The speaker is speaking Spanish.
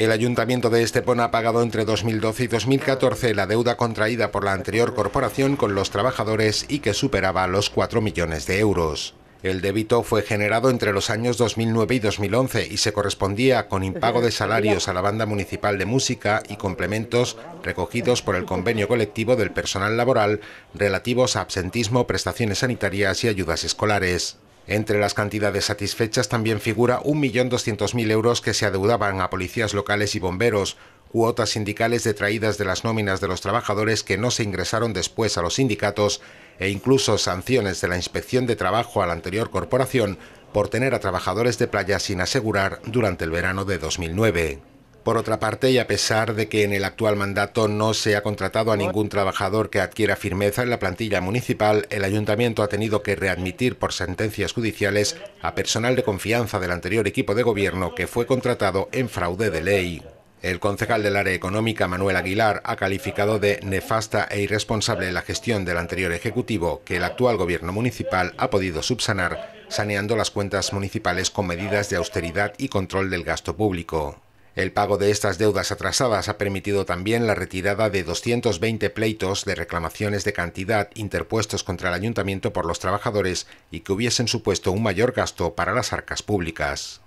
El ayuntamiento de Estepona ha pagado entre 2012 y 2014 la deuda contraída por la anterior corporación con los trabajadores y que superaba los 4 millones de euros. El débito fue generado entre los años 2009 y 2011 y se correspondía con impago de salarios a la banda municipal de música y complementos recogidos por el convenio colectivo del personal laboral relativos a absentismo, prestaciones sanitarias y ayudas escolares. Entre las cantidades satisfechas también figura 1.200.000 euros que se adeudaban a policías locales y bomberos, cuotas sindicales detraídas de las nóminas de los trabajadores que no se ingresaron después a los sindicatos e incluso sanciones de la Inspección de Trabajo a la anterior corporación por tener a trabajadores de playa sin asegurar durante el verano de 2009. Por otra parte, y a pesar de que en el actual mandato no se ha contratado a ningún trabajador que adquiera firmeza en la plantilla municipal, el ayuntamiento ha tenido que readmitir por sentencias judiciales a personal de confianza del anterior equipo de gobierno que fue contratado en fraude de ley. El concejal del área económica, Manuel Aguilar, ha calificado de nefasta e irresponsable la gestión del anterior Ejecutivo que el actual Gobierno municipal ha podido subsanar, saneando las cuentas municipales con medidas de austeridad y control del gasto público. El pago de estas deudas atrasadas ha permitido también la retirada de 220 pleitos de reclamaciones de cantidad interpuestos contra el ayuntamiento por los trabajadores y que hubiesen supuesto un mayor gasto para las arcas públicas.